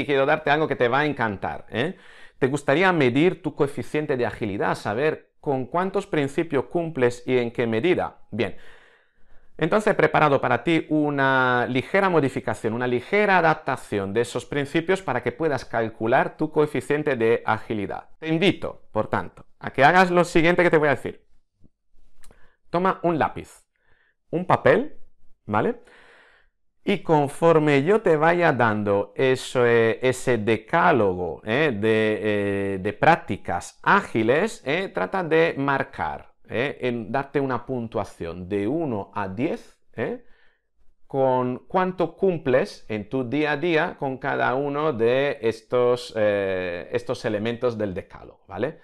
y quiero darte algo que te va a encantar. ¿eh? ¿Te gustaría medir tu coeficiente de agilidad, saber con cuántos principios cumples y en qué medida? Bien, entonces he preparado para ti una ligera modificación, una ligera adaptación de esos principios para que puedas calcular tu coeficiente de agilidad. Te invito, por tanto, a que hagas lo siguiente que te voy a decir. Toma un lápiz, un papel, ¿vale? Y conforme yo te vaya dando e, ese decálogo eh, eh, de, prácticas ágiles, eh, trata de marcar, en darte una puntuación de 1 a 10, con cuánto cumples en tu día a día con cada uno de estos, estos elementos del decálogo, ¿vale?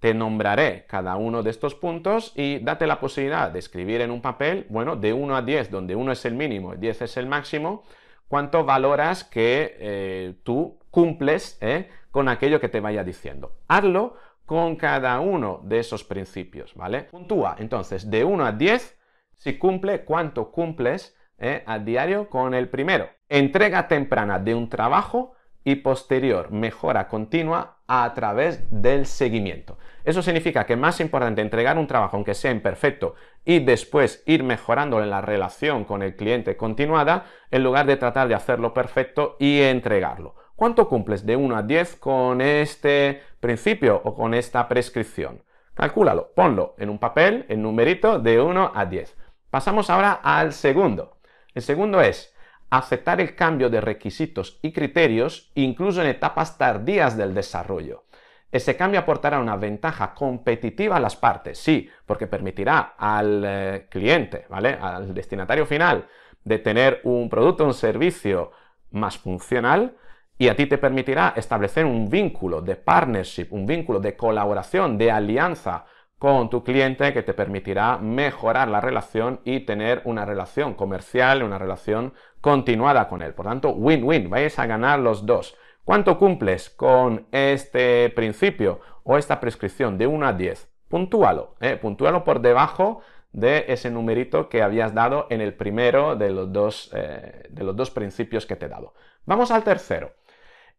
Te nombraré cada uno de estos puntos y date la posibilidad de escribir en un papel, bueno, de 1 a 10, donde 1 es el mínimo y 10 es el máximo, cuánto valoras que eh, tú cumples eh, con aquello que te vaya diciendo. Hazlo con cada uno de esos principios, ¿vale? Puntúa, entonces, de 1 a 10, si cumple, cuánto cumples eh, a diario con el primero. Entrega temprana de un trabajo y posterior mejora continua a través del seguimiento. Eso significa que es más importante entregar un trabajo aunque sea imperfecto y después ir mejorando en la relación con el cliente continuada en lugar de tratar de hacerlo perfecto y entregarlo. ¿Cuánto cumples de 1 a 10 con este principio o con esta prescripción? Calcúlalo, ponlo en un papel, en numerito de 1 a 10. Pasamos ahora al segundo. El segundo es aceptar el cambio de requisitos y criterios incluso en etapas tardías del desarrollo. Ese cambio aportará una ventaja competitiva a las partes, sí, porque permitirá al eh, cliente, ¿vale? Al destinatario final de tener un producto, un servicio más funcional y a ti te permitirá establecer un vínculo de partnership, un vínculo de colaboración, de alianza con tu cliente que te permitirá mejorar la relación y tener una relación comercial, una relación continuada con él. Por tanto, win-win, vais a ganar los dos. ¿Cuánto cumples con este principio o esta prescripción de 1 a 10? Puntúalo, ¿eh? puntúalo por debajo de ese numerito que habías dado en el primero de los, dos, eh, de los dos principios que te he dado. Vamos al tercero.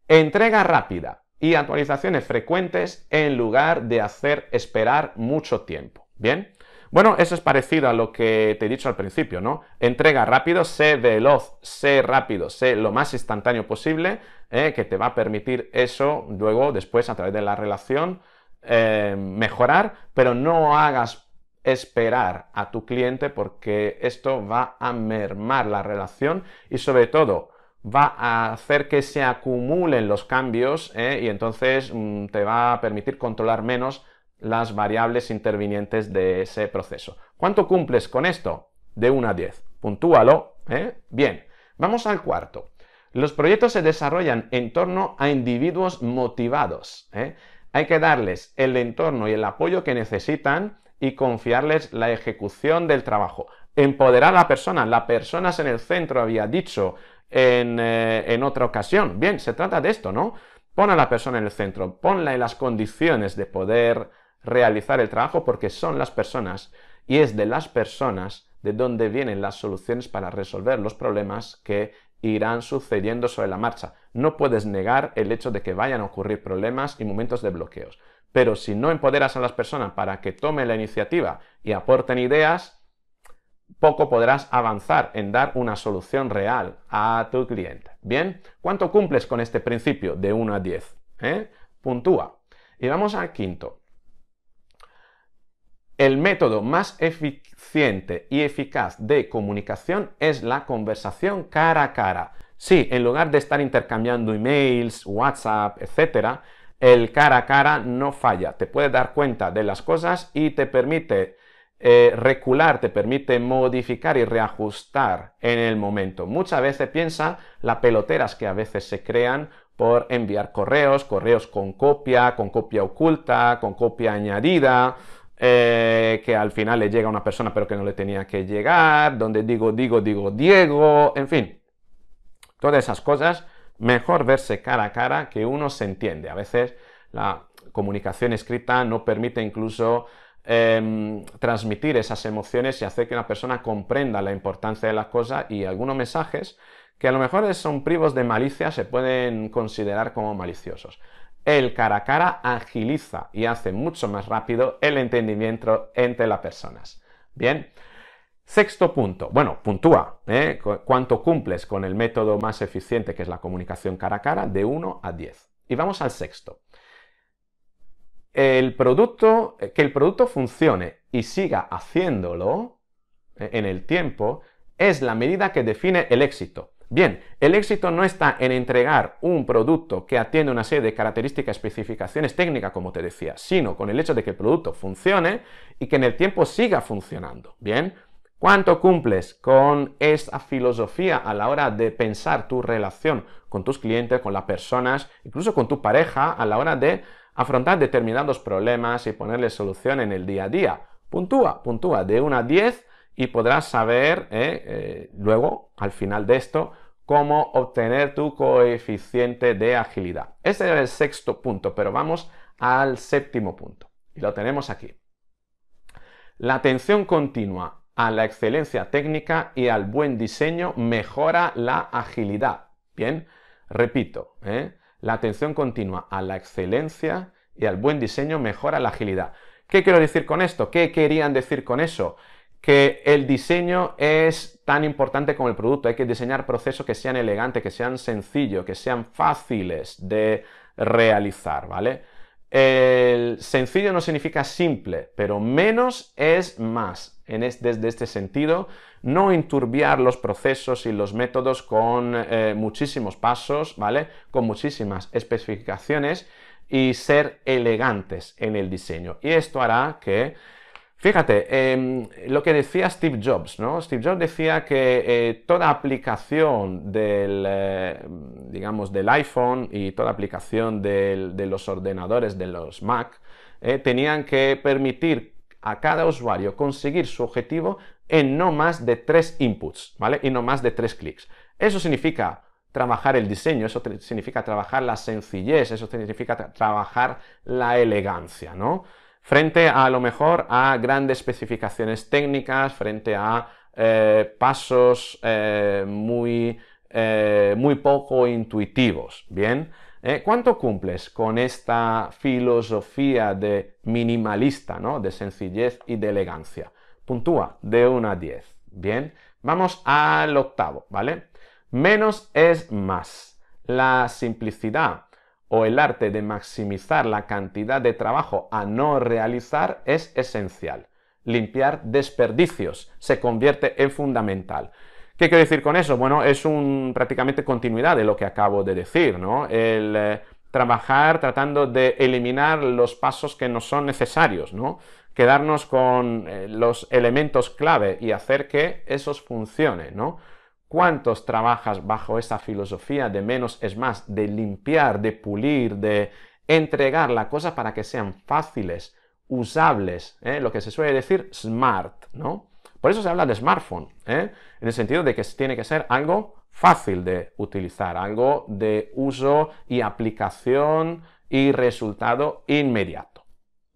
Entrega rápida y actualizaciones frecuentes en lugar de hacer esperar mucho tiempo. ¿Bien? Bueno, eso es parecido a lo que te he dicho al principio, ¿no? Entrega rápido, sé veloz, sé rápido, sé lo más instantáneo posible, ¿eh? que te va a permitir eso luego, después, a través de la relación, eh, mejorar, pero no hagas esperar a tu cliente porque esto va a mermar la relación y sobre todo va a hacer que se acumulen los cambios ¿eh? y entonces mm, te va a permitir controlar menos las variables intervinientes de ese proceso. ¿Cuánto cumples con esto? De 1 a 10. Puntúalo. ¿eh? Bien, vamos al cuarto. Los proyectos se desarrollan en torno a individuos motivados. ¿eh? Hay que darles el entorno y el apoyo que necesitan y confiarles la ejecución del trabajo. Empoderar a la persona. La persona en el centro, había dicho eh, en, otra ocasión. Bien, se trata de esto, ¿no? Pon a la persona en el centro, ponla en las condiciones de poder realizar el trabajo porque son las personas y es de las personas de donde vienen las soluciones para resolver los problemas que irán sucediendo sobre la marcha. No puedes negar el hecho de que vayan a ocurrir problemas y momentos de bloqueos. Pero si no empoderas a las personas para que tomen la iniciativa y aporten ideas, poco podrás avanzar en dar una solución real a tu cliente. Bien, ¿cuánto cumples con este principio de 1 a 10? ¿Eh? Puntúa. Y vamos al quinto. El método más eficiente y eficaz de comunicación es la conversación cara a cara. Sí, en lugar de estar intercambiando emails, WhatsApp, etc., el cara a cara no falla. Te puede dar cuenta de las cosas y te permite eh, recular, te permite modificar y reajustar en el momento. Muchas veces piensa las peloteras que a veces se crean por enviar correos, correos con copia, con copia oculta, con copia añadida, eh, que al final le llega a una persona pero que no le tenía que llegar, donde digo, digo, digo, Diego, en fin. Todas esas cosas, mejor verse cara a cara que uno se entiende. A veces la comunicación escrita no permite incluso Em, transmitir esas emociones y hacer que una persona comprenda la importancia de la cosa y algunos mensajes que a lo mejor son privos de malicia se pueden considerar como maliciosos. El cara a cara agiliza y hace mucho más rápido el entendimiento entre las personas. Bien. Sexto punto. Bueno, puntúa. ¿eh? ¿Cuánto cumples con el método más eficiente que es la comunicación cara a cara? De 1 a 10. Y vamos al sexto el producto, que el producto funcione y siga haciéndolo eh, en el tiempo, es la medida que define el éxito. Bien, el éxito no está en entregar un producto que atiende una serie de características, especificaciones técnicas, como te decía, sino con el hecho de que el producto funcione y que en el tiempo siga funcionando. Bien, ¿cuánto cumples con esa filosofía a la hora de pensar tu relación con tus clientes, con las personas, incluso con tu pareja, a la hora de afrontar determinados problemas y ponerle solución en el día a día. Puntúa, puntúa de 1 a 10 y podrás saber eh, eh, luego, al final de esto, cómo obtener tu coeficiente de agilidad. Ese es el sexto punto, pero vamos al séptimo punto. Y lo tenemos aquí. La atención continua a la excelencia técnica y al buen diseño mejora la agilidad. Bien, repito, eh, la atención continua a la excelencia y al buen diseño mejora la agilidad. ¿Qué quiero decir con esto? ¿Qué querían decir con eso? Que el diseño es tan importante como el producto. Hay que diseñar procesos que sean elegantes, que sean sencillos, que sean fáciles de realizar, ¿vale? El sencillo no significa simple, pero menos es más desde este sentido, no enturbiar los procesos y los métodos con eh, muchísimos pasos, ¿vale? Con muchísimas especificaciones y ser elegantes en el diseño. Y esto hará que Fíjate, em, lo que decía Steve Jobs, ¿no? Steve Jobs decía que eh, toda aplicación del, eh, digamos, del iPhone y toda aplicación de los ordenadores, de los Mac, tenían que permitir a cada usuario conseguir su objetivo en no más de tres inputs, ¿vale? Y no más de tres clics. Eso significa trabajar el diseño, eso significa trabajar la sencillez, eso significa trabajar la elegancia, ¿no? Frente a, lo mejor a grandes especificaciones técnicas, frente a eh, pasos eh, muy, eh, muy poco intuitivos, ¿bien? ¿Eh? ¿Cuánto cumples con esta filosofía de minimalista, ¿no? de sencillez y de elegancia? Puntúa de 1 a 10. Bien, vamos al octavo, ¿vale? Menos es más. La simplicidad o el arte de maximizar la cantidad de trabajo a no realizar es esencial. Limpiar desperdicios se convierte en fundamental. ¿Qué quiero decir con eso? Bueno, es un, prácticamente continuidad de lo que acabo de decir, ¿no? El eh, trabajar tratando de eliminar los pasos que no son necesarios, ¿no? Quedarnos con eh, los elementos clave y hacer que esos funcionen, ¿no? ¿Cuántos trabajas bajo esa filosofía de menos es más, de limpiar, de pulir, de entregar la cosa para que sean fáciles, usables, ¿eh? lo que se suele decir smart, ¿no? Por eso se habla de smartphone, ¿eh? en el sentido de que tiene que ser algo fácil de utilizar, algo de uso y aplicación y resultado inmediato.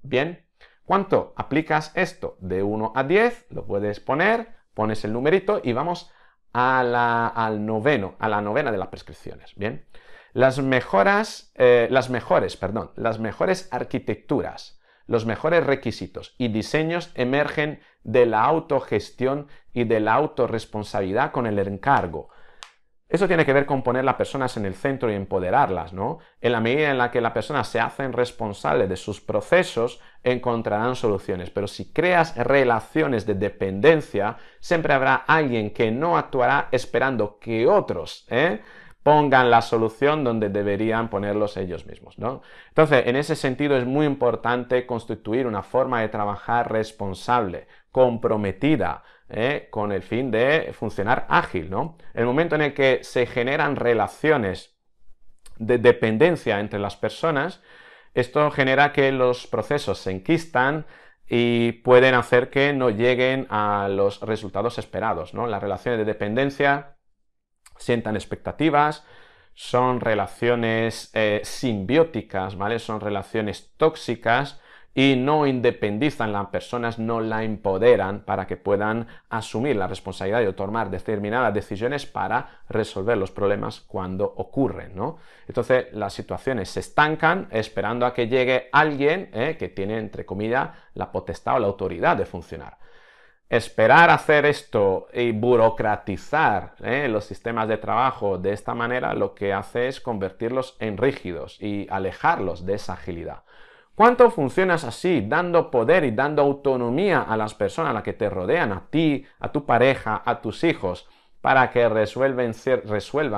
Bien, ¿cuánto aplicas esto? De 1 a 10, lo puedes poner, pones el numerito y vamos al noveno, a la novena de las prescripciones. Bien, las mejoras, eh, las mejores, perdón, las mejores arquitecturas los mejores requisitos y diseños emergen de la autogestión y de la autorresponsabilidad con el encargo. Eso tiene que ver con poner las personas en el centro y empoderarlas, ¿no? En la medida en la que las personas se hacen responsables de sus procesos, encontrarán soluciones. Pero si creas relaciones de dependencia, siempre habrá alguien que no actuará esperando que otros, ¿eh? pongan la solución donde deberían ponerlos ellos mismos, ¿no? Entonces, en ese sentido es muy importante constituir una forma de trabajar responsable, comprometida, ¿eh? con el fin de funcionar ágil, ¿no? El momento en el que se generan relaciones de dependencia entre las personas, esto genera que los procesos se enquistan, y pueden hacer que no lleguen a los resultados esperados, ¿no? Las relaciones de dependencia sientan expectativas, son relaciones eh, simbióticas, ¿vale? Son relaciones tóxicas y no independizan las personas, no la empoderan para que puedan asumir la responsabilidad de tomar determinadas decisiones para resolver los problemas cuando ocurren, ¿no? Entonces las situaciones se estancan esperando a que llegue alguien eh, que tiene, entre comillas, la potestad o la autoridad de funcionar esperar hacer esto y burocratizar ¿eh? los sistemas de trabajo de esta manera lo que hace es convertirlos en rígidos y alejarlos de esa agilidad. ¿Cuánto funcionas así, dando poder y dando autonomía a las personas a las que te rodean, a ti, a tu pareja, a tus hijos, para que resuelvan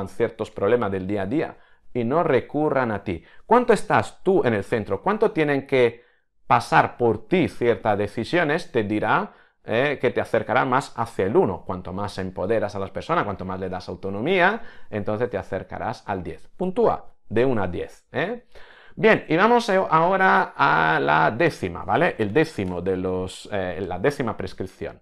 ciertos problemas del día a día y no recurran a ti? ¿Cuánto estás tú en el centro? ¿Cuánto tienen que pasar por ti ciertas decisiones? Te dirá ¿eh? que te acercará más hacia el 1. Cuanto más empoderas a las personas, cuanto más le das autonomía, entonces te acercarás al 10. Puntúa de 1 a 10. ¿eh? Bien, y vamos ahora a la décima, ¿vale? El décimo de los, eh, la décima prescripción.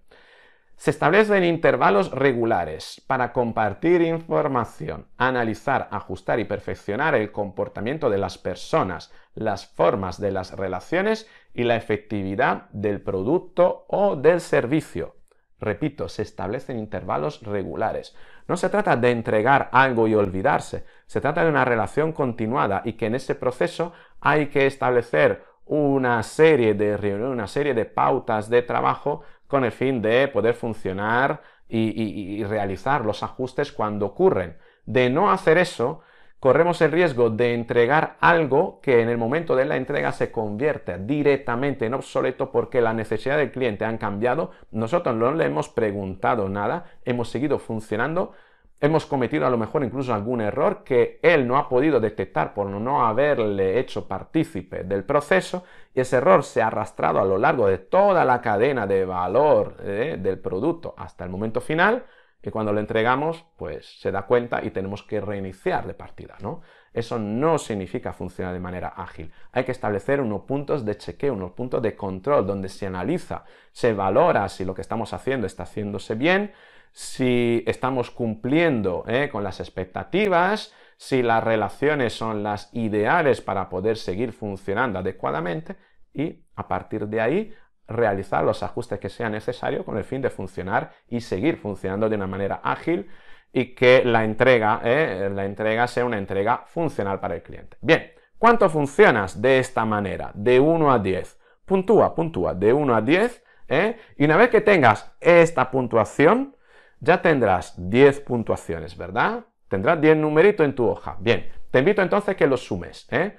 Se establecen intervalos regulares para compartir información, analizar, ajustar y perfeccionar el comportamiento de las personas, las formas de las relaciones y la efectividad del producto o del servicio. Repito, se establecen intervalos regulares. No se trata de entregar algo y olvidarse, se trata de una relación continuada y que en ese proceso hay que establecer una serie de reuniones, una serie de pautas de trabajo con el fin de poder funcionar y realizar los ajustes cuando ocurren. De no hacer eso, corremos el riesgo de entregar algo que en el momento de la entrega se convierta directamente en obsoleto porque las necesidades del cliente han cambiado, nosotros no le hemos preguntado nada, hemos seguido funcionando, hemos cometido a lo mejor incluso algún error que él no ha podido detectar por no haberle hecho partícipe del proceso y ese error se ha arrastrado a lo largo de toda la cadena de valor eh, del producto hasta el momento final y cuando lo entregamos, pues se da cuenta y tenemos que reiniciar de partida, ¿no? Eso no significa funcionar de manera ágil. Hay que establecer unos puntos de chequeo, unos puntos de control, donde se analiza, se valora si lo que estamos haciendo está haciéndose bien, si estamos cumpliendo ¿eh? con las expectativas, si las relaciones son las ideales para poder seguir funcionando adecuadamente y a partir de ahí realizar los ajustes que sea necesario con el fin de funcionar y seguir funcionando de una manera ágil y que la entrega, eh, la entrega sea una entrega funcional para el cliente. Bien, ¿cuánto funcionas de esta manera? De 1 a 10. Puntúa, puntúa, de 1 a 10. Eh, y una vez que tengas esta puntuación, ya tendrás 10 puntuaciones, ¿verdad? Tendrás 10 numeritos en tu hoja. Bien, te invito entonces que los sumes. Eh.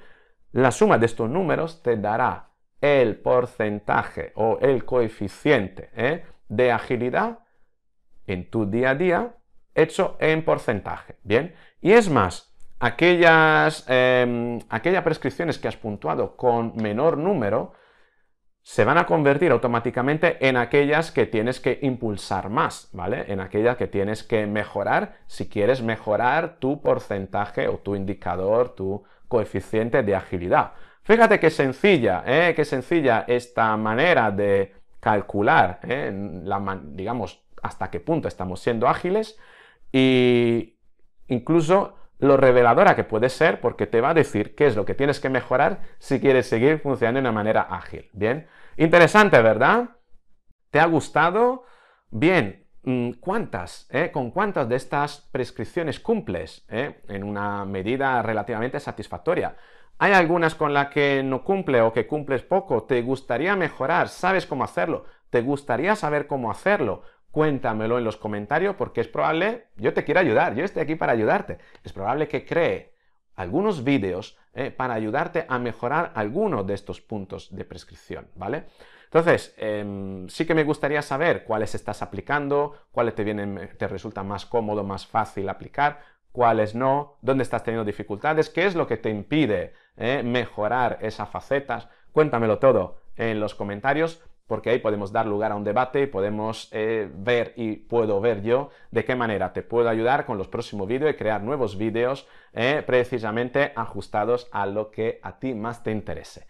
La suma de estos números te dará el porcentaje o el coeficiente ¿eh? de agilidad en tu día a día hecho en porcentaje, ¿bien? Y es más, aquellas, em, aquellas prescripciones que has puntuado con menor número se van a convertir automáticamente en aquellas que tienes que impulsar más, ¿vale? En aquellas que tienes que mejorar si quieres mejorar tu porcentaje o tu indicador, tu coeficiente de agilidad. Fíjate qué sencilla, ¿eh? qué sencilla esta manera de calcular, ¿eh? la, digamos, hasta qué punto estamos siendo ágiles y incluso lo reveladora que puede ser porque te va a decir qué es lo que tienes que mejorar si quieres seguir funcionando de una manera ágil. Bien, interesante, ¿verdad? ¿Te ha gustado? Bien, mm, ¿cuántas, eh? con cuántas de estas prescripciones cumples eh? en una medida relativamente satisfactoria? Hay algunas con las que no cumple o que cumples poco, te gustaría mejorar, sabes cómo hacerlo, te gustaría saber cómo hacerlo. Cuéntamelo en los comentarios porque es probable, yo te quiero ayudar, yo estoy aquí para ayudarte. Es probable que cree algunos vídeos eh, para ayudarte a mejorar alguno de estos puntos de prescripción, ¿vale? Entonces, em, sí que me gustaría saber cuáles estás aplicando, cuáles te, vienen, te resulta más cómodo, más fácil aplicar, cuáles no, dónde estás teniendo dificultades, qué es lo que te impide eh, mejorar esas facetas. Cuéntamelo todo en los comentarios porque ahí podemos dar lugar a un debate y podemos eh, ver y puedo ver yo de qué manera te puedo ayudar con los próximos vídeos y crear nuevos vídeos eh, precisamente ajustados a lo que a ti más te interese.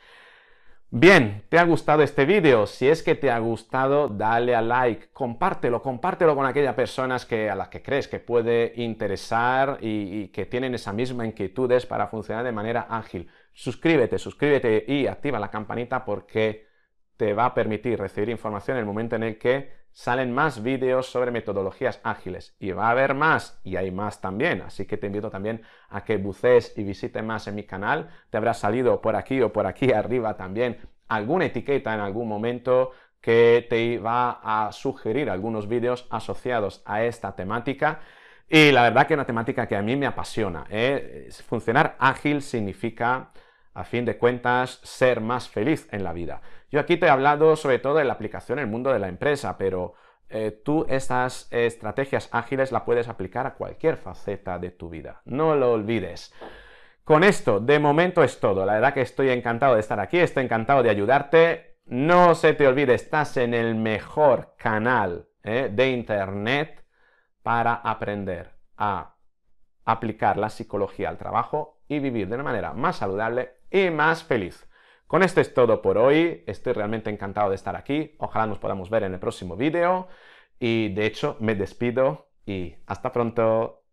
Bien, ¿te ha gustado este vídeo? Si es que te ha gustado, dale a like, compártelo, compártelo con aquellas personas que, a las que crees que puede interesar y, que tienen esa misma inquietudes para funcionar de manera ágil. Suscríbete, suscríbete y activa la campanita porque te va a permitir recibir información en el momento en el que salen más vídeos sobre metodologías ágiles y va a haber más y hay más también, así que te invito también a que bucees y visites más en mi canal, te habrá salido por aquí o por aquí arriba también alguna etiqueta en algún momento que te va a sugerir algunos vídeos asociados a esta temática. Y la verdad que es una temática que a mí me apasiona. ¿eh? Funcionar ágil significa, a fin de cuentas, ser más feliz en la vida. Yo aquí te he hablado sobre todo de la aplicación en el mundo de la empresa, pero eh, tú estas estrategias ágiles las puedes aplicar a cualquier faceta de tu vida. No lo olvides. Con esto, de momento es todo. La verdad que estoy encantado de estar aquí, estoy encantado de ayudarte. No se te olvide, estás en el mejor canal eh, de Internet para aprender a aplicar la psicología al trabajo y vivir de una manera más saludable y más feliz. Con esto es todo por hoy, estoy realmente encantado de estar aquí, ojalá nos podamos ver en el próximo vídeo y de hecho me despido y hasta pronto.